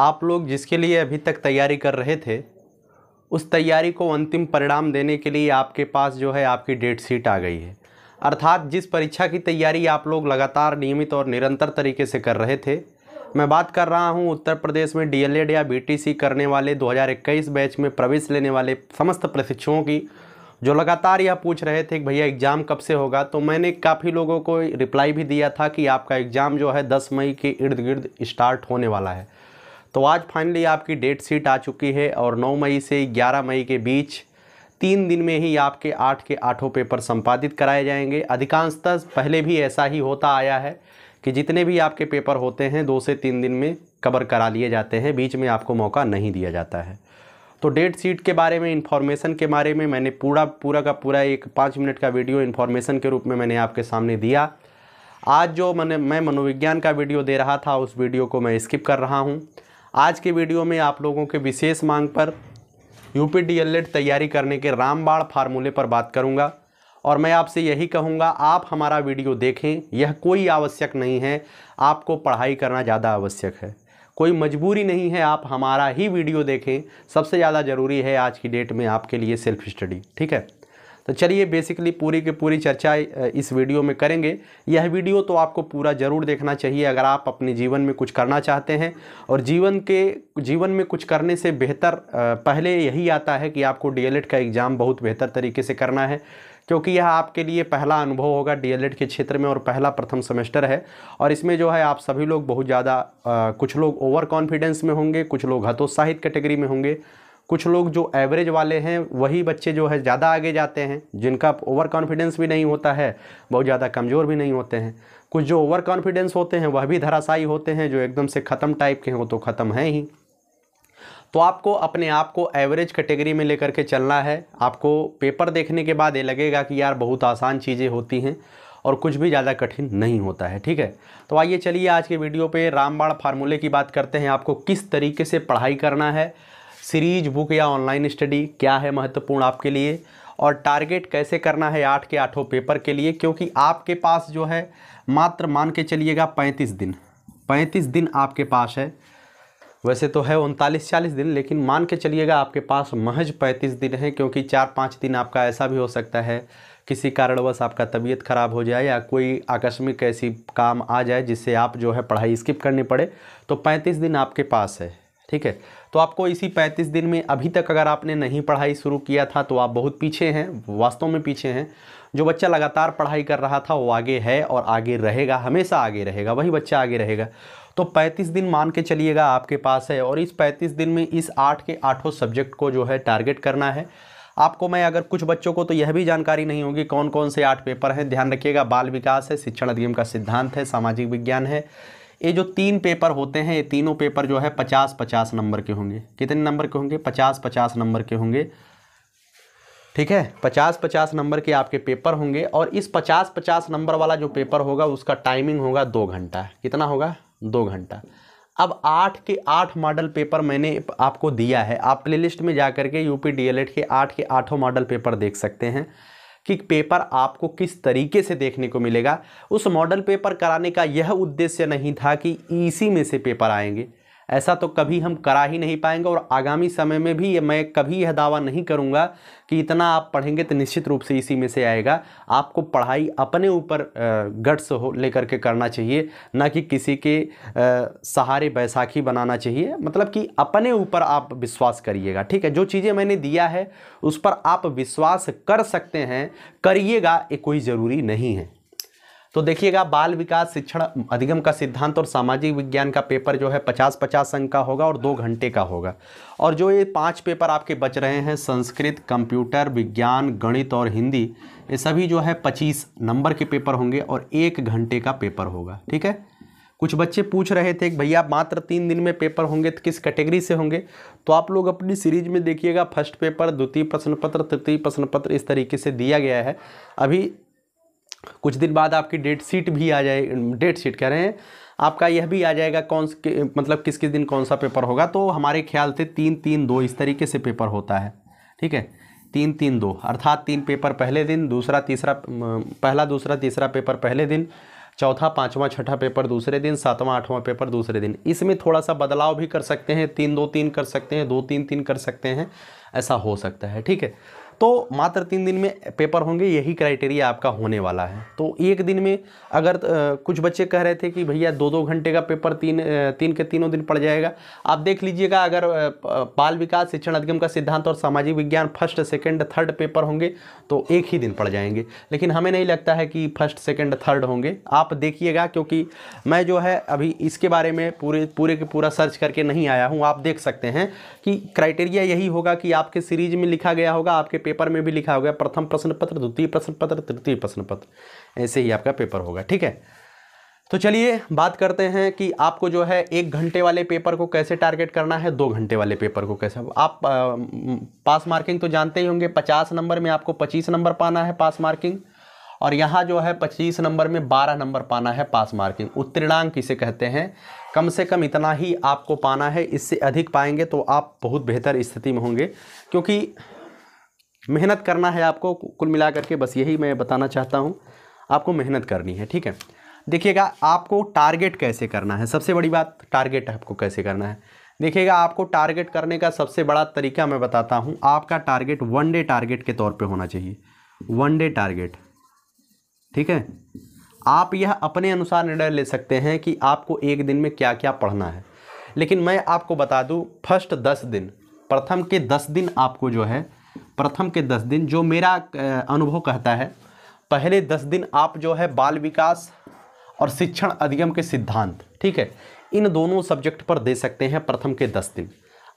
आप लोग जिसके लिए अभी तक तैयारी कर रहे थे उस तैयारी को अंतिम परिणाम देने के लिए आपके पास जो है आपकी डेट शीट आ गई है अर्थात जिस परीक्षा की तैयारी आप लोग लगातार नियमित और निरंतर तरीके से कर रहे थे मैं बात कर रहा हूं उत्तर प्रदेश में डीएलएड या बीटीसी करने वाले 2021 बैच में प्रवेश लेने वाले समस्त प्रशिक्षुओं की जो लगातार यह पूछ रहे थे कि भैया एग्ज़ाम कब से होगा तो मैंने काफ़ी लोगों को रिप्लाई भी दिया था कि आपका एग्ज़ाम जो है 10 मई के इर्द गिर्द स्टार्ट होने वाला है तो आज फाइनली आपकी डेट शीट आ चुकी है और 9 मई से 11 मई के बीच तीन दिन में ही आपके आठ के आठों पेपर संपादित कराए जाएंगे अधिकांशतः पहले भी ऐसा ही होता आया है कि जितने भी आपके पेपर होते हैं दो से तीन दिन में कवर करा लिए जाते हैं बीच में आपको मौका नहीं दिया जाता है तो डेट शीट के बारे में इन्फॉर्मेशन के बारे में मैंने पूरा पूरा का पूरा एक पाँच मिनट का वीडियो इन्फॉर्मेशन के रूप में मैंने आपके सामने दिया आज जो मैंने मैं मनोविज्ञान का वीडियो दे रहा था उस वीडियो को मैं स्किप कर रहा हूँ आज के वीडियो में आप लोगों के विशेष मांग पर यूपी डीएलएड तैयारी करने के रामबाड़ फार्मूले पर बात करूंगा और मैं आपसे यही कहूंगा आप हमारा वीडियो देखें यह कोई आवश्यक नहीं है आपको पढ़ाई करना ज़्यादा आवश्यक है कोई मजबूरी नहीं है आप हमारा ही वीडियो देखें सबसे ज़्यादा ज़रूरी है आज की डेट में आपके लिए सेल्फ स्टडी ठीक है तो चलिए बेसिकली पूरी की पूरी चर्चा इस वीडियो में करेंगे यह वीडियो तो आपको पूरा ज़रूर देखना चाहिए अगर आप अपने जीवन में कुछ करना चाहते हैं और जीवन के जीवन में कुछ करने से बेहतर पहले यही आता है कि आपको डी का एग्ज़ाम बहुत बेहतर तरीके से करना है क्योंकि यह आपके लिए पहला अनुभव होगा डी के क्षेत्र में और पहला प्रथम सेमेस्टर है और इसमें जो है आप सभी लोग बहुत ज़्यादा कुछ लोग ओवर कॉन्फिडेंस में होंगे कुछ लोग हतोत्साहित कैटेगरी में होंगे कुछ लोग जो एवरेज वाले हैं वही बच्चे जो है ज़्यादा आगे जाते हैं जिनका ओवर कॉन्फिडेंस भी नहीं होता है बहुत ज़्यादा कमज़ोर भी नहीं होते हैं कुछ जो ओवर कॉन्फिडेंस होते हैं वह भी धराशायी होते हैं जो एकदम से ख़त्म टाइप के वो तो ख़त्म हैं ही तो आपको अपने आप को एवरेज कैटेगरी में लेकर के चलना है आपको पेपर देखने के बाद ये लगेगा कि यार बहुत आसान चीज़ें होती हैं और कुछ भी ज़्यादा कठिन नहीं होता है ठीक है तो आइए चलिए आज के वीडियो पे रामबाण फार्मूले की बात करते हैं आपको किस तरीके से पढ़ाई करना है सीरीज बुक या ऑनलाइन स्टडी क्या है महत्वपूर्ण आपके लिए और टारगेट कैसे करना है आठ के आठों पेपर के लिए क्योंकि आपके पास जो है मात्र मान के चलिएगा पैंतीस दिन पैंतीस दिन आपके पास है वैसे तो है उनतालीस चालीस दिन लेकिन मान के चलिएगा आपके पास महज पैंतीस दिन है क्योंकि चार पाँच दिन आपका ऐसा भी हो सकता है किसी कारणवश आपका तबीयत ख़राब हो जाए या कोई आकस्मिक ऐसी काम आ जाए जिससे आप जो है पढ़ाई स्किप करनी पड़े तो पैंतीस दिन आपके पास है ठीक है तो आपको इसी पैंतीस दिन में अभी तक अगर आपने नहीं पढ़ाई शुरू किया था तो आप बहुत पीछे हैं वास्तव में पीछे हैं जो बच्चा लगातार पढ़ाई कर रहा था वो आगे है और आगे रहेगा हमेशा आगे रहेगा वही बच्चा आगे रहेगा तो 35 दिन मान के चलिएगा आपके पास है और इस 35 दिन में इस आठ के आठों सब्जेक्ट को जो है टारगेट करना है आपको मैं अगर कुछ बच्चों को तो यह भी जानकारी नहीं होगी कौन कौन से आठ पेपर हैं ध्यान रखिएगा बाल विकास है शिक्षण अधिनियम का सिद्धांत है सामाजिक विज्ञान है ये जो तीन पेपर होते हैं ये तीनों पेपर जो है पचास पचास नंबर के होंगे कितने नंबर के होंगे पचास पचास नंबर के होंगे ठीक है पचास पचास नंबर के आपके पेपर होंगे और इस पचास पचास नंबर वाला जो पेपर होगा उसका टाइमिंग होगा दो घंटा कितना होगा दो घंटा अब आठ के आठ मॉडल पेपर मैंने आपको दिया है आप प्लेलिस्ट में जा करके यूपी डीएलएड के आठ के आठों मॉडल पेपर देख सकते हैं कि पेपर आपको किस तरीके से देखने को मिलेगा उस मॉडल पेपर कराने का यह उद्देश्य नहीं था कि ईसी में से पेपर आएंगे ऐसा तो कभी हम करा ही नहीं पाएंगे और आगामी समय में भी मैं कभी यह दावा नहीं करूँगा कि इतना आप पढ़ेंगे तो निश्चित रूप से इसी में से आएगा आपको पढ़ाई अपने ऊपर गट्स हो लेकर के करना चाहिए ना कि किसी के सहारे बैसाखी बनाना चाहिए मतलब कि अपने ऊपर आप विश्वास करिएगा ठीक है जो चीज़ें मैंने दिया है उस पर आप विश्वास कर सकते हैं करिएगा ये कोई ज़रूरी नहीं है तो देखिएगा बाल विकास शिक्षण अधिगम का सिद्धांत और सामाजिक विज्ञान का पेपर जो है पचास पचास अंक का होगा और दो घंटे का होगा और जो ये पांच पेपर आपके बच रहे हैं संस्कृत कंप्यूटर विज्ञान गणित और हिंदी ये सभी जो है पच्चीस नंबर के पेपर होंगे और एक घंटे का पेपर होगा ठीक है कुछ बच्चे पूछ रहे थे भैया मात्र तीन दिन में पेपर होंगे तो किस कैटेगरी से होंगे तो आप लोग अपनी सीरीज में देखिएगा फर्स्ट पेपर द्वितीय प्रश्न पत्र तृतीय प्रश्न पत्र इस तरीके से दिया गया है अभी कुछ दिन बाद आपकी डेट शीट भी आ जाए डेट शीट कह रहे हैं आपका यह भी आ जाएगा कौन मतलब किस किस दिन कौन सा पेपर होगा तो हमारे ख्याल से तीन तीन दो इस तरीके से पेपर होता है ठीक है तीन तीन दो अर्थात तीन पेपर पहले दिन दूसरा तीसरा पहला दूसरा तीसरा पेपर पहले दिन चौथा पाँचवा छठा पेपर दूसरे दिन सातवां आठवां पेपर दूसरे दिन इसमें थोड़ा सा बदलाव भी कर सकते हैं तीन दो तीन कर सकते हैं दो तीन तीन कर सकते हैं ऐसा हो सकता है ठीक है तो मात्र तीन दिन में पेपर होंगे यही क्राइटेरिया आपका होने वाला है तो एक दिन में अगर कुछ बच्चे कह रहे थे कि भैया दो दो घंटे का पेपर तीन तीन के तीनों दिन पड़ जाएगा आप देख लीजिएगा अगर बाल विकास शिक्षण अधिगम का सिद्धांत और सामाजिक विज्ञान फर्स्ट सेकेंड थर्ड पेपर होंगे तो एक ही दिन पड़ जाएंगे लेकिन हमें नहीं लगता है कि फर्स्ट सेकेंड थर्ड होंगे आप देखिएगा क्योंकि मैं जो है अभी इसके बारे में पूरे पूरे के पूरा सर्च करके नहीं आया हूँ आप देख सकते हैं कि क्राइटेरिया यही होगा कि आपके सीरीज में लिखा गया होगा आपके पेपर में भी लिखा होगा प्रथम प्रश्न पत्र द्वितीय प्रश्न पत्र तृतीय प्रश्न पत्र ऐसे ही आपका पेपर होगा ठीक है तो चलिए बात करते हैं कि आपको जो है एक घंटे वाले पेपर को कैसे टारगेट करना है दो घंटे वाले पेपर को कैसे आप आ, पास मार्किंग तो जानते ही होंगे पचास नंबर में आपको पच्चीस नंबर पाना है पास मार्किंग और यहाँ जो है पच्चीस नंबर में बारह नंबर पाना है पास मार्किंग उत्तीर्णांक किसे कहते हैं कम से कम इतना ही आपको पाना है इससे अधिक पाएंगे तो आप बहुत बेहतर स्थिति में होंगे क्योंकि मेहनत करना है आपको कुल मिला करके बस यही मैं बताना चाहता हूँ आपको मेहनत करनी है ठीक है देखिएगा आपको टारगेट कैसे करना है सबसे बड़ी बात टारगेट आपको कैसे करना है देखिएगा आपको टारगेट करने का सबसे बड़ा तरीका मैं बताता हूँ आपका टारगेट वन डे टारगेट के तौर पे होना चाहिए वन डे टारगेट ठीक है आप यह अपने अनुसार निर्णय ले सकते हैं कि आपको एक दिन में क्या क्या पढ़ना है लेकिन मैं आपको बता दूँ फर्स्ट दस दिन प्रथम के दस दिन आपको जो है प्रथम के दस दिन जो मेरा अनुभव कहता है पहले दस दिन आप जो है बाल विकास और शिक्षण अधिगम के सिद्धांत ठीक है इन दोनों सब्जेक्ट पर दे सकते हैं प्रथम के दस दिन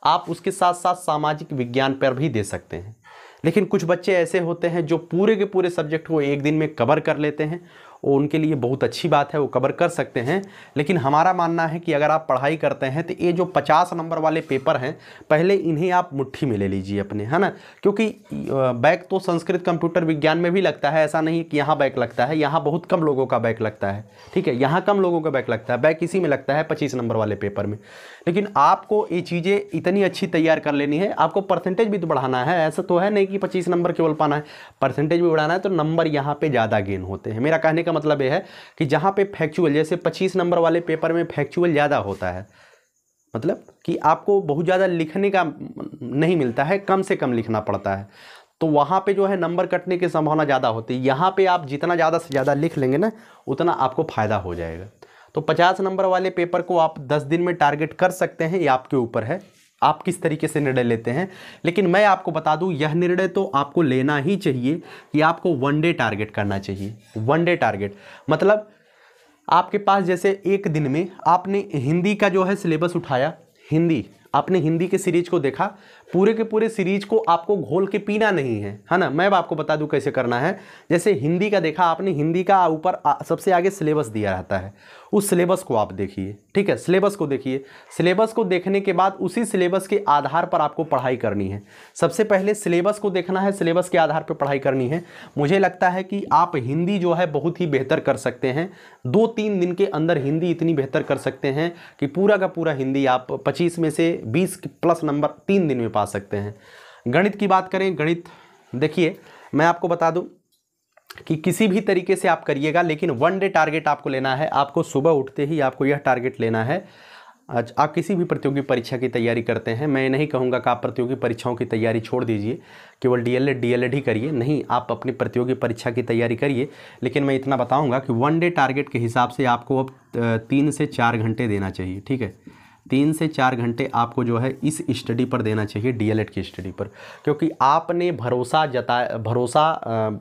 आप उसके साथ साथ सामाजिक विज्ञान पर भी दे सकते हैं लेकिन कुछ बच्चे ऐसे होते हैं जो पूरे के पूरे सब्जेक्ट को एक दिन में कवर कर लेते हैं वो उनके लिए बहुत अच्छी बात है वो कवर कर सकते हैं लेकिन हमारा मानना है कि अगर आप पढ़ाई करते हैं तो ये जो पचास नंबर वाले पेपर हैं पहले इन्हें आप मुट्ठी में ले लीजिए अपने है ना क्योंकि बैक तो संस्कृत कंप्यूटर विज्ञान में भी लगता है ऐसा नहीं कि यहाँ बैक लगता है यहाँ बहुत कम लोगों का बैक लगता है ठीक है यहाँ कम लोगों का बैक लगता है बैक इसी में लगता है पच्चीस नंबर वाले पेपर में लेकिन आपको ये चीज़ें इतनी अच्छी तैयार कर लेनी है आपको परसेंटेज भी तो बढ़ाना है ऐसा तो है नहीं कि पच्चीस नंबर केवल पाना है परसेंटेज भी बढ़ाना है तो नंबर यहाँ पर ज़्यादा गेन होते हैं मेरा कहने का मतलब ये है कि जहाँ पर फैक्चुअल जैसे पच्चीस नंबर वाले पेपर में फैक्चुअल ज़्यादा होता है मतलब कि आपको बहुत ज़्यादा लिखने का नहीं मिलता है कम से कम लिखना पड़ता है तो वहाँ पे जो है नंबर कटने की संभावना ज़्यादा होती है यहाँ पे आप जितना ज़्यादा से ज़्यादा लिख लेंगे ना उतना आपको फ़ायदा हो जाएगा तो पचास नंबर वाले पेपर को आप दस दिन में टारगेट कर सकते हैं ये आपके ऊपर है आप किस तरीके से निर्णय लेते हैं लेकिन मैं आपको बता दूं यह निर्णय तो आपको लेना ही चाहिए कि आपको वन डे टारगेट करना चाहिए वन डे टारगेट मतलब आपके पास जैसे एक दिन में आपने हिंदी का जो है सिलेबस उठाया हिंदी आपने हिंदी के सीरीज को देखा पूरे के पूरे सीरीज को आपको घोल के पीना नहीं है है ना मैं आपको बता दूं कैसे करना है जैसे हिंदी का देखा आपने हिंदी का ऊपर सबसे आगे सिलेबस दिया रहता है उस सिलेबस को आप देखिए ठीक है सिलेबस को देखिए सिलेबस को देखने के बाद उसी सिलेबस के आधार पर आपको पढ़ाई करनी है सबसे पहले सिलेबस को देखना है सिलेबस के आधार पर पढ़ाई करनी है मुझे लगता है कि आप हिंदी जो है बहुत ही बेहतर कर सकते हैं दो तीन दिन के अंदर हिंदी इतनी बेहतर कर सकते हैं कि पूरा का पूरा हिंदी आप पच्चीस में से बीस प्लस नंबर तीन दिन में पा सकते हैं गणित की बात करें गणित देखिए मैं आपको बता दूं कि किसी भी तरीके से आप करिएगा लेकिन वन डे टारगेट आपको लेना है आपको सुबह उठते ही आपको यह टारगेट लेना है आज आप किसी भी प्रतियोगी परीक्षा की तैयारी करते हैं मैं नहीं कहूँगा कि आप प्रतियोगी परीक्षाओं की तैयारी छोड़ दीजिए केवल डीएलएड डीएलएड ही करिए नहीं आप अपनी प्रतियोगी परीक्षा की तैयारी करिए लेकिन मैं इतना बताऊँगा कि वन डे टारगेट के हिसाब से आपको अब तीन से चार घंटे देना चाहिए ठीक है तीन से चार घंटे आपको जो है इस स्टडी पर देना चाहिए डीएलएड की स्टडी पर क्योंकि आपने भरोसा जताया भरोसा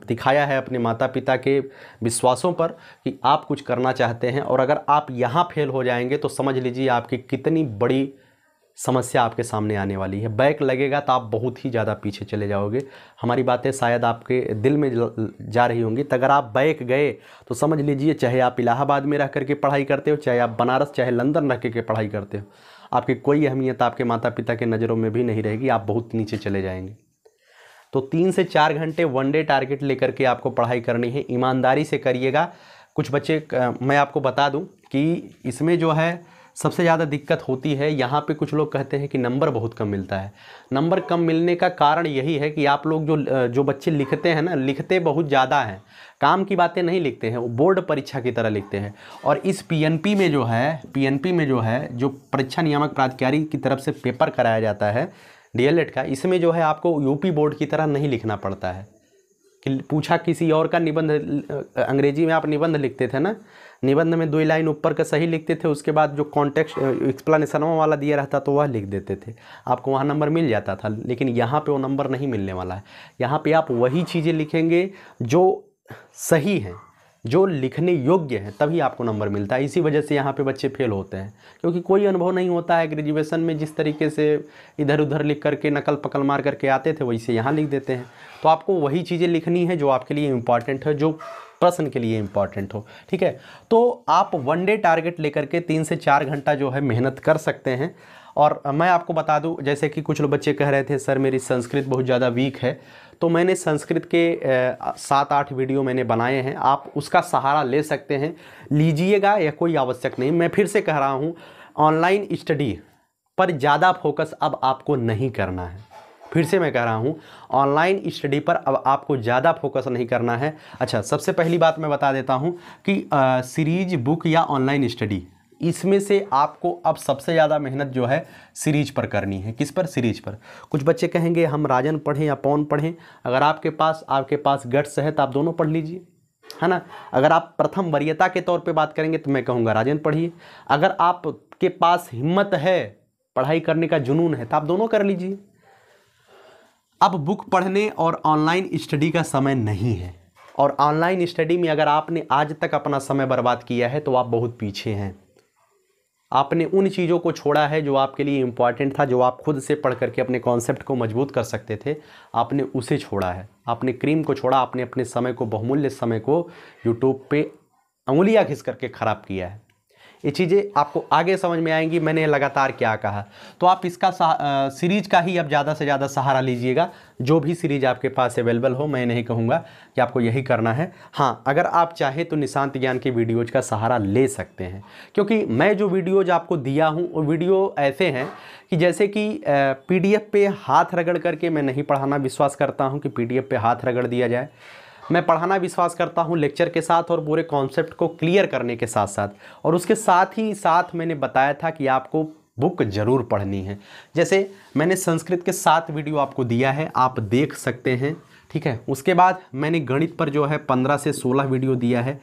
दिखाया है अपने माता पिता के विश्वासों पर कि आप कुछ करना चाहते हैं और अगर आप यहाँ फेल हो जाएंगे तो समझ लीजिए आपकी कितनी बड़ी समस्या आपके सामने आने वाली है बैक लगेगा तो आप बहुत ही ज़्यादा पीछे चले जाओगे हमारी बातें शायद आपके दिल में जा रही होंगी तो अगर आप बैक गए तो समझ लीजिए चाहे आप इलाहाबाद में रह करके पढ़ाई करते हो चाहे आप बनारस चाहे लंदन रह करके पढ़ाई करते हो आपकी कोई अहमियत आपके माता पिता के नज़रों में भी नहीं रहेगी आप बहुत नीचे चले जाएंगे तो तीन से चार घंटे वन डे टारगेट लेकर के आपको पढ़ाई करनी है ईमानदारी से करिएगा कुछ बच्चे मैं आपको बता दूँ कि इसमें जो है सबसे ज़्यादा दिक्कत होती है यहाँ पे कुछ लोग कहते हैं कि नंबर बहुत कम मिलता है नंबर कम मिलने का कारण यही है कि आप लोग जो जो बच्चे लिखते हैं ना लिखते बहुत ज़्यादा हैं काम की बातें नहीं लिखते हैं वो बोर्ड परीक्षा की तरह लिखते हैं और इस पी में जो है पी में जो है जो परीक्षा नियामक प्राधिकारी की तरफ से पेपर कराया जाता है डी का इसमें जो है आपको यूपी बोर्ड की तरह नहीं लिखना पड़ता है कि पूछा किसी और का निबंध अंग्रेजी में आप निबंध लिखते थे ना निबंध में दो लाइन ऊपर का सही लिखते थे उसके बाद जो कॉन्टेक्स्ट एक्सप्लानशन वाला दिया रहता तो वह लिख देते थे आपको वहाँ नंबर मिल जाता था लेकिन यहाँ पे वो नंबर नहीं मिलने वाला है यहाँ पे आप वही चीज़ें लिखेंगे जो सही हैं जो लिखने योग्य है तभी आपको नंबर मिलता है इसी वजह से यहाँ पे बच्चे फेल होते हैं क्योंकि कोई अनुभव नहीं होता है ग्रेजुएशन में जिस तरीके से इधर उधर लिख करके नकल पकल मार करके आते थे वैसे यहाँ लिख देते हैं तो आपको वही चीज़ें लिखनी है जो आपके लिए इम्पॉर्टेंट है जो प्रश्न के लिए इम्पॉर्टेंट हो ठीक है तो आप वन डे टारगेट लेकर के तीन से चार घंटा जो है मेहनत कर सकते हैं और मैं आपको बता दूं जैसे कि कुछ लोग बच्चे कह रहे थे सर मेरी संस्कृत बहुत ज़्यादा वीक है तो मैंने संस्कृत के सात आठ वीडियो मैंने बनाए हैं आप उसका सहारा ले सकते हैं लीजिएगा यह कोई आवश्यक नहीं मैं फिर से कह रहा हूँ ऑनलाइन स्टडी पर ज़्यादा फोकस अब आपको नहीं करना है फिर से मैं कह रहा हूँ ऑनलाइन स्टडी पर अब आपको ज़्यादा फोकस नहीं करना है अच्छा सबसे पहली बात मैं बता देता हूँ कि सीरीज बुक या ऑनलाइन स्टडी इसमें से आपको अब सबसे ज़्यादा मेहनत जो है सीरीज पर करनी है किस पर सीरीज पर कुछ बच्चे कहेंगे हम राजन पढ़ें या पौन पढ़ें अगर आपके पास आपके पास गट्स है तो आप दोनों पढ़ लीजिए है ना अगर आप प्रथम वरीयता के तौर पे बात करेंगे तो मैं कहूँगा राजन पढ़िए अगर आपके पास हिम्मत है पढ़ाई करने का जुनून है तो आप दोनों कर लीजिए अब बुक पढ़ने और ऑनलाइन स्टडी का समय नहीं है और ऑनलाइन स्टडी में अगर आपने आज तक अपना समय बर्बाद किया है तो आप बहुत पीछे हैं आपने उन चीज़ों को छोड़ा है जो आपके लिए इम्पॉर्टेंट था जो आप खुद से पढ़ करके अपने कॉन्सेप्ट को मजबूत कर सकते थे आपने उसे छोड़ा है आपने क्रीम को छोड़ा आपने अपने समय को बहुमूल्य समय को यूट्यूब पे उंगलियाँ घिस करके ख़राब किया है ये चीज़ें आपको आगे समझ में आएंगी मैंने लगातार क्या कहा तो आप इसका सीरीज का ही अब ज़्यादा से ज़्यादा सहारा लीजिएगा जो भी सीरीज आपके पास अवेलेबल हो मैं नहीं कहूँगा कि आपको यही करना है हाँ अगर आप चाहें तो निशांत ज्ञान की वीडियोज़ का सहारा ले सकते हैं क्योंकि मैं जो वीडियोज़ आपको दिया हूँ वो वीडियो ऐसे हैं कि जैसे कि पीडीएफ पे हाथ रगड़ करके मैं नहीं पढ़ाना विश्वास करता हूँ कि पीडीएफ पे हाथ रगड़ दिया जाए मैं पढ़ाना विश्वास करता हूँ लेक्चर के साथ और पूरे कॉन्सेप्ट को क्लियर करने के साथ साथ और उसके साथ ही साथ मैंने बताया था कि आपको बुक जरूर पढ़नी है जैसे मैंने संस्कृत के सात वीडियो आपको दिया है आप देख सकते हैं ठीक है उसके बाद मैंने गणित पर जो है पंद्रह से सोलह वीडियो दिया है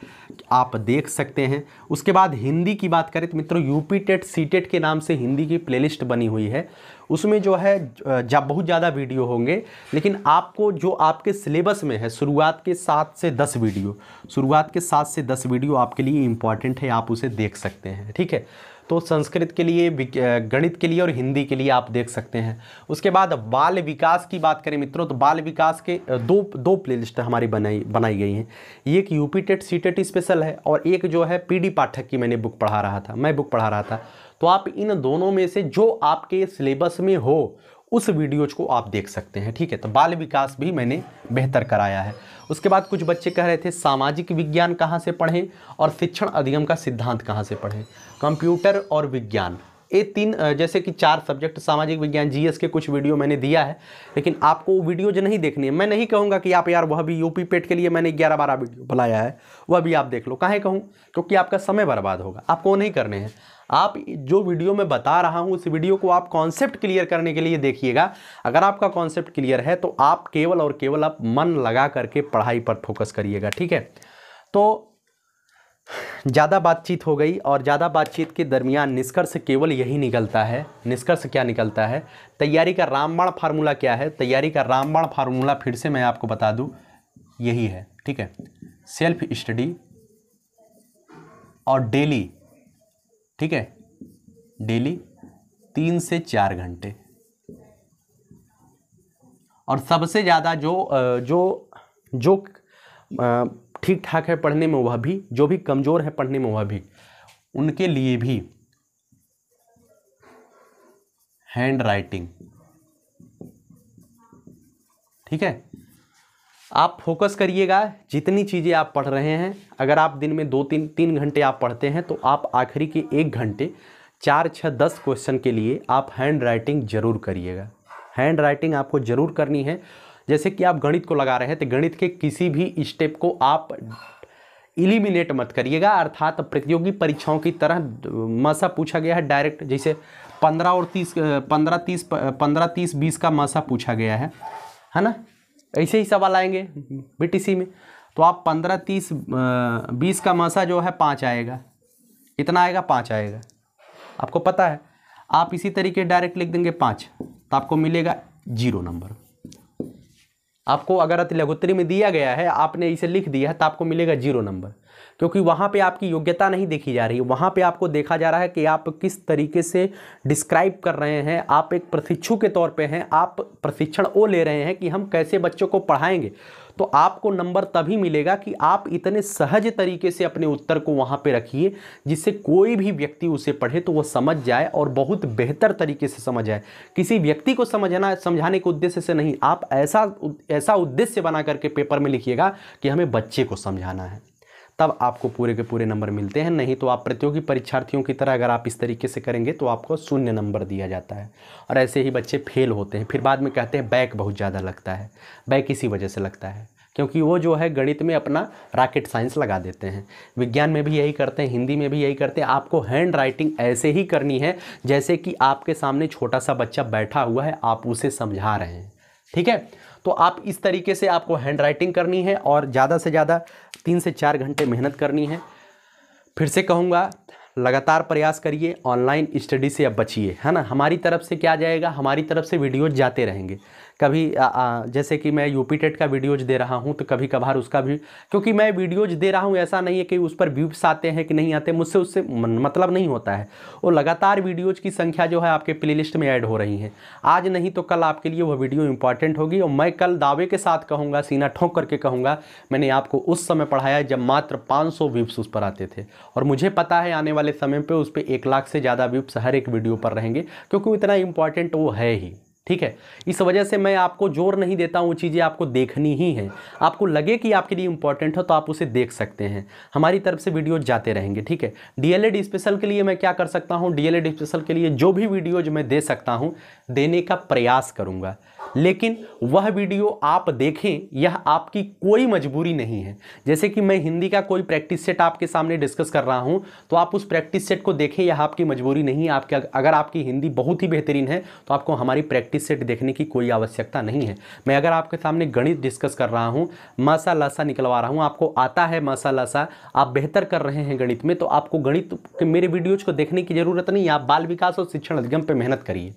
आप देख सकते हैं उसके बाद हिंदी की बात करें तो मित्रों यूपी टेट सी टेट के नाम से हिंदी की प्लेलिस्ट बनी हुई है उसमें जो है जब बहुत ज़्यादा वीडियो होंगे लेकिन आपको जो आपके सिलेबस में है शुरुआत के सात से दस वीडियो शुरुआत के सात से दस वीडियो आपके लिए इम्पॉर्टेंट है आप उसे देख सकते हैं ठीक है तो संस्कृत के लिए गणित के लिए और हिंदी के लिए आप देख सकते हैं उसके बाद बाल विकास की बात करें मित्रों तो बाल विकास के दो दो प्लेलिस्ट हमारी बनाई बनाई गई हैं एक UP TET C TET special है और एक जो है पीडी पाठक की मैंने बुक पढ़ा रहा था मैं बुक पढ़ा रहा था तो आप इन दोनों में से जो आपके सिलेबस में हो उस वीडियोज को आप देख सकते हैं ठीक है तो बाल विकास भी मैंने बेहतर कराया है उसके बाद कुछ बच्चे कह रहे थे सामाजिक विज्ञान कहाँ से पढ़ें और शिक्षण अधिगम का सिद्धांत कहाँ से पढ़ें कंप्यूटर और विज्ञान ये तीन जैसे कि चार सब्जेक्ट सामाजिक विज्ञान जीएस के कुछ वीडियो मैंने दिया है लेकिन आपको वो वीडियो जो नहीं देखनी है मैं नहीं कहूँगा कि आप यार वह भी यूपी पेट के लिए मैंने ग्यारह बारह वीडियो बुलाया है वह भी आप देख लो कहाँ कहूँ क्योंकि आपका समय बर्बाद होगा आपको वो नहीं करने हैं आप जो वीडियो में बता रहा हूँ उस वीडियो को आप कॉन्सेप्ट क्लियर करने के लिए देखिएगा अगर आपका कॉन्सेप्ट क्लियर है तो आप केवल और केवल आप मन लगा करके पढ़ाई पर फोकस करिएगा ठीक है तो ज़्यादा बातचीत हो गई और ज़्यादा बातचीत के दरमियान निष्कर्ष केवल यही निकलता है निष्कर्ष क्या निकलता है तैयारी का रामबाण फार्मूला क्या है तैयारी का रामबाण फार्मूला फिर से मैं आपको बता दूँ यही है ठीक है सेल्फ स्टडी और डेली ठीक है डेली तीन से चार घंटे और सबसे ज़्यादा जो जो जो ठीक ठाक है पढ़ने में वह भी जो भी कमज़ोर है पढ़ने में वह भी उनके लिए भी हैंड राइटिंग ठीक है आप फोकस करिएगा जितनी चीज़ें आप पढ़ रहे हैं अगर आप दिन में दो तीन तीन घंटे आप पढ़ते हैं तो आप आखिरी के एक घंटे चार छः दस क्वेश्चन के लिए आप हैंड राइटिंग जरूर करिएगा हैंड राइटिंग आपको ज़रूर करनी है जैसे कि आप गणित को लगा रहे हैं तो गणित के किसी भी स्टेप को आप इलिमिनेट मत करिएगा अर्थात प्रतियोगी परीक्षाओं की तरह मासा पूछा गया है डायरेक्ट जैसे पंद्रह और तीस पंद्रह तीस पंद्रह तीस बीस का मसा पूछा गया है है ना ऐसे ही सवाल आएंगे बीटीसी में तो आप पंद्रह तीस बीस का मसा जो है पाँच आएगा कितना आएगा पाँच आएगा आपको पता है आप इसी तरीके डायरेक्ट लिख देंगे पाँच तो आपको मिलेगा जीरो नंबर आपको अगर अति लघुत्तरी में दिया गया है आपने इसे लिख दिया है तो आपको मिलेगा जीरो नंबर क्योंकि वहाँ पे आपकी योग्यता नहीं देखी जा रही वहाँ पे आपको देखा जा रहा है कि आप किस तरीके से डिस्क्राइब कर रहे हैं आप एक प्रशिक्षु के तौर पे हैं आप प्रशिक्षण वो ले रहे हैं कि हम कैसे बच्चों को पढ़ाएंगे तो आपको नंबर तभी मिलेगा कि आप इतने सहज तरीके से अपने उत्तर को वहाँ पे रखिए जिससे कोई भी व्यक्ति उसे पढ़े तो वह समझ जाए और बहुत बेहतर तरीके से समझ आए किसी व्यक्ति को समझना समझाने के उद्देश्य से नहीं आप ऐसा ऐसा उद्देश्य बना करके पेपर में लिखिएगा कि हमें बच्चे को समझाना है तब आपको पूरे के पूरे नंबर मिलते हैं नहीं तो आप प्रतियोगी परीक्षार्थियों की तरह अगर आप इस तरीके से करेंगे तो आपको शून्य नंबर दिया जाता है और ऐसे ही बच्चे फेल होते हैं फिर बाद में कहते हैं बैक बहुत ज़्यादा लगता है बैक इसी वजह से लगता है क्योंकि वो जो है गणित में अपना रॉकेट साइंस लगा देते हैं विज्ञान में भी यही करते हैं हिंदी में भी यही करते हैं आपको हैंड राइटिंग ऐसे ही करनी है जैसे कि आपके सामने छोटा सा बच्चा बैठा हुआ है आप उसे समझा रहे हैं ठीक है तो आप इस तरीके से आपको हैंड राइटिंग करनी है और ज़्यादा से ज़्यादा तीन से चार घंटे मेहनत करनी है फिर से कहूँगा लगातार प्रयास करिए ऑनलाइन स्टडी से अब बचिए है ना हमारी तरफ से क्या जाएगा हमारी तरफ से वीडियो जाते रहेंगे कभी आ, आ, जैसे कि मैं यूपी टेट का वीडियोज दे रहा हूँ तो कभी कभार उसका भी क्योंकि मैं वीडियोज दे रहा हूँ ऐसा नहीं है कि उस पर व्यूप्स आते हैं कि नहीं आते मुझसे उससे मतलब नहीं होता है वो लगातार वीडियोज की संख्या जो है आपके प्ले में ऐड हो रही है आज नहीं तो कल आपके लिए वह वीडियो इंपॉर्टेंट होगी और मैं कल दावे के साथ कहूँगा सीना ठोंक करके कहूँगा मैंने आपको उस समय पढ़ाया जब मात्र पाँच सौ व्यूप्स उस पर आते थे और मुझे पता है आने वाले समय पर उस पर एक लाख से ज़्यादा व्यूप्स हर एक वीडियो पर रहेंगे क्योंकि इतना इंपॉर्टेंट वो है ही ठीक है इस वजह से मैं आपको जोर नहीं देता हूँ वो चीज़ें आपको देखनी ही हैं आपको लगे कि आपके लिए इंपॉर्टेंट हो तो आप उसे देख सकते हैं हमारी तरफ से वीडियोज जाते रहेंगे ठीक है डीएलएड स्पेशल के लिए मैं क्या कर सकता हूँ डीएलएड स्पेशल के लिए जो भी वीडियोज मैं दे सकता हूँ देने का प्रयास करूँगा लेकिन वह वीडियो आप देखें यह आपकी कोई मजबूरी नहीं है जैसे कि मैं हिंदी का कोई प्रैक्टिस सेट आपके सामने डिस्कस कर रहा हूं तो आप उस प्रैक्टिस सेट को देखें यह आपकी मजबूरी नहीं है आपके अगर आपकी हिंदी बहुत ही बेहतरीन है तो आपको हमारी प्रैक्टिस सेट देखने की कोई आवश्यकता नहीं है मैं अगर आपके सामने गणित डिस्कस कर रहा हूँ मसा लसा निकलवा रहा हूँ आपको आता है मसा लसा आप बेहतर कर रहे हैं गणित में तो आपको गणित के मेरे वीडियोज़ को देखने की ज़रूरत नहीं आप बाल विकास और शिक्षण अधिगम पर मेहनत करिए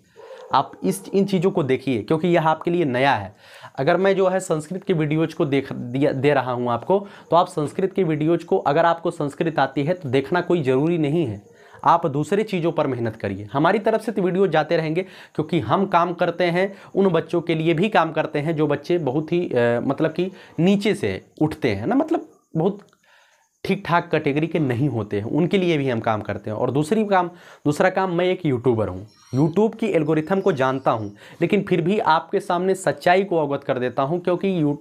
आप इस इन चीज़ों को देखिए क्योंकि यह आपके लिए नया है अगर मैं जो है संस्कृत के वीडियोज को देख दे रहा हूँ आपको तो आप संस्कृत के वीडियोज को अगर आपको संस्कृत आती है तो देखना कोई ज़रूरी नहीं है आप दूसरे चीज़ों पर मेहनत करिए हमारी तरफ से तो वीडियो जाते रहेंगे क्योंकि हम काम करते हैं उन बच्चों के लिए भी काम करते हैं जो बच्चे बहुत ही आ, मतलब कि नीचे से उठते हैं ना मतलब बहुत ठीक ठाक कैटेगरी के नहीं होते हैं उनके लिए भी हम काम करते हैं और दूसरी काम दूसरा काम मैं एक यूट्यूबर हूँ यूट्यूब की एल्गोरिथम को जानता हूँ लेकिन फिर भी आपके सामने सच्चाई को अवगत कर देता हूँ क्योंकि यू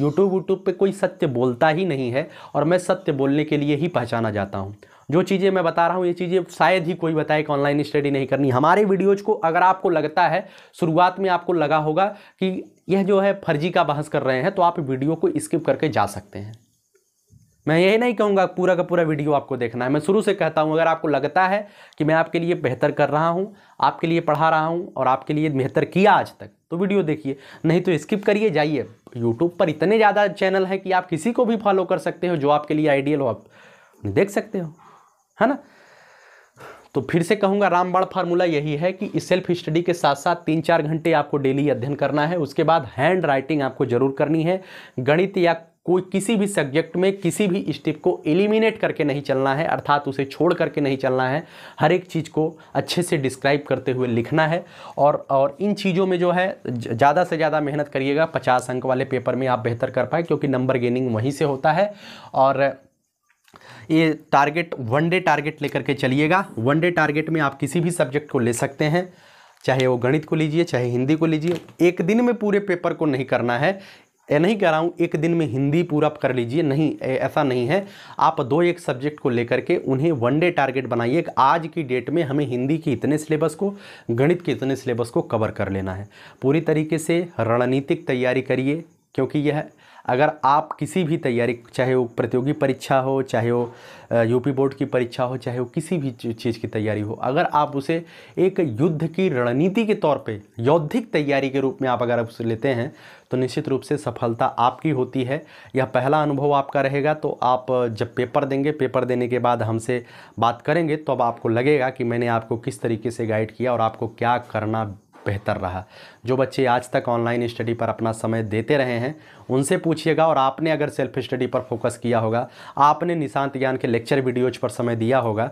यूट्यूब यूट्यूब पर कोई सत्य बोलता ही नहीं है और मैं सत्य बोलने के लिए ही पहचाना जाता हूँ जो चीज़ें मैं बता रहा हूँ ये चीज़ें शायद ही कोई बताए कि ऑनलाइन स्टडी नहीं करनी हमारे वीडियोज़ को अगर आपको लगता है शुरुआत में आपको लगा होगा कि यह जो है फर्जी का बहस कर रहे हैं तो आप वीडियो को स्किप करके जा सकते हैं मैं यही नहीं कहूँगा पूरा का पूरा वीडियो आपको देखना है मैं शुरू से कहता हूँ अगर आपको लगता है कि मैं आपके लिए बेहतर कर रहा हूँ आपके लिए पढ़ा रहा हूँ और आपके लिए बेहतर किया आज तक तो वीडियो देखिए नहीं तो स्किप करिए जाइए यूट्यूब पर इतने ज़्यादा चैनल हैं कि आप किसी को भी फॉलो कर सकते हो जो आपके लिए आइडियल हो आप देख सकते हो है ना तो फिर से कहूँगा रामबाण फार्मूला यही है कि सेल्फ स्टडी के साथ साथ तीन चार घंटे आपको डेली अध्ययन करना है उसके बाद हैंड राइटिंग आपको जरूर करनी है गणित या कोई किसी भी सब्जेक्ट में किसी भी स्टेप को एलिमिनेट करके नहीं चलना है अर्थात उसे छोड़ करके नहीं चलना है हर एक चीज़ को अच्छे से डिस्क्राइब करते हुए लिखना है और और इन चीज़ों में जो है ज़्यादा से ज़्यादा मेहनत करिएगा पचास अंक वाले पेपर में आप बेहतर कर पाए क्योंकि नंबर गेनिंग वहीं से होता है और ये टारगेट वन डे टारगेट लेकर के चलिएगा वन डे टारगेट में आप किसी भी सब्जेक्ट को ले सकते हैं चाहे वो गणित को लीजिए चाहे हिंदी को लीजिए एक दिन में पूरे पेपर को नहीं करना है ये नहीं कह रहा हूँ एक दिन में हिंदी पूरा कर लीजिए नहीं ऐसा नहीं है आप दो एक सब्जेक्ट को लेकर के उन्हें वन डे टारगेट बनाइए आज की डेट में हमें हिंदी के इतने सिलेबस को गणित के इतने सिलेबस को कवर कर लेना है पूरी तरीके से रणनीतिक तैयारी करिए क्योंकि यह अगर आप किसी भी तैयारी चाहे वो प्रतियोगी परीक्षा हो चाहे वो यूपी बोर्ड की परीक्षा हो चाहे वो किसी भी चीज़ की तैयारी हो अगर आप उसे एक युद्ध की रणनीति के तौर पे यौद्धिक तैयारी के रूप में आप अगर आप उसे लेते हैं तो निश्चित रूप से सफलता आपकी होती है यह पहला अनुभव आपका रहेगा तो आप जब पेपर देंगे पेपर देने के बाद हमसे बात करेंगे तो अब आपको लगेगा कि मैंने आपको किस तरीके से गाइड किया और आपको क्या करना बेहतर रहा जो बच्चे आज तक ऑनलाइन स्टडी पर अपना समय देते रहे हैं उनसे पूछिएगा और आपने अगर सेल्फ स्टडी पर फोकस किया होगा आपने निशांत ज्ञान के लेक्चर वीडियोज पर समय दिया होगा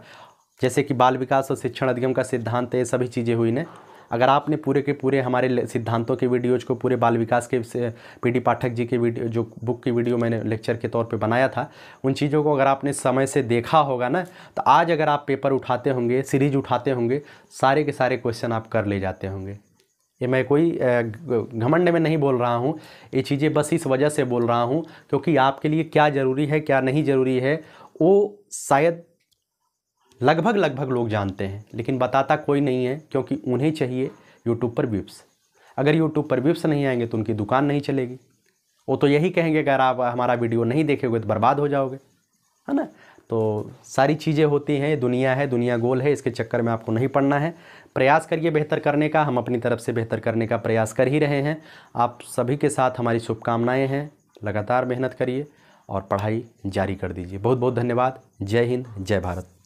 जैसे कि बाल विकास और शिक्षण अधिगम का सिद्धांत ये सभी चीज़ें हुई ने अगर आपने पूरे के पूरे हमारे सिद्धांतों के वीडियोज को पूरे बाल विकास के पी डी पाठक जी के वीडियो जो बुक की वीडियो मैंने लेक्चर के तौर पर बनाया था उन चीज़ों को अगर आपने समय से देखा होगा ना तो आज अगर आप पेपर उठाते होंगे सीरीज उठाते होंगे सारे के सारे क्वेश्चन आप कर ले जाते होंगे ये मैं कोई घमंड में नहीं बोल रहा हूँ ये चीज़ें बस इस वजह से बोल रहा हूँ क्योंकि आपके लिए क्या ज़रूरी है क्या नहीं ज़रूरी है वो शायद लगभग लगभग लोग जानते हैं लेकिन बताता कोई नहीं है क्योंकि उन्हें चाहिए यूट्यूब पर व्यूप्स अगर यूट्यूब पर व्यूप्स नहीं आएंगे तो उनकी दुकान नहीं चलेगी वो तो यही कहेंगे अगर आप हमारा वीडियो नहीं देखेंगे तो बर्बाद हो जाओगे है ना तो सारी चीज़ें होती हैं दुनिया है दुनिया गोल है इसके चक्कर में आपको नहीं पड़ना है प्रयास करिए बेहतर करने का हम अपनी तरफ से बेहतर करने का प्रयास कर ही रहे हैं आप सभी के साथ हमारी शुभकामनाएँ हैं लगातार मेहनत करिए और पढ़ाई जारी कर दीजिए बहुत बहुत धन्यवाद जय हिंद जय भारत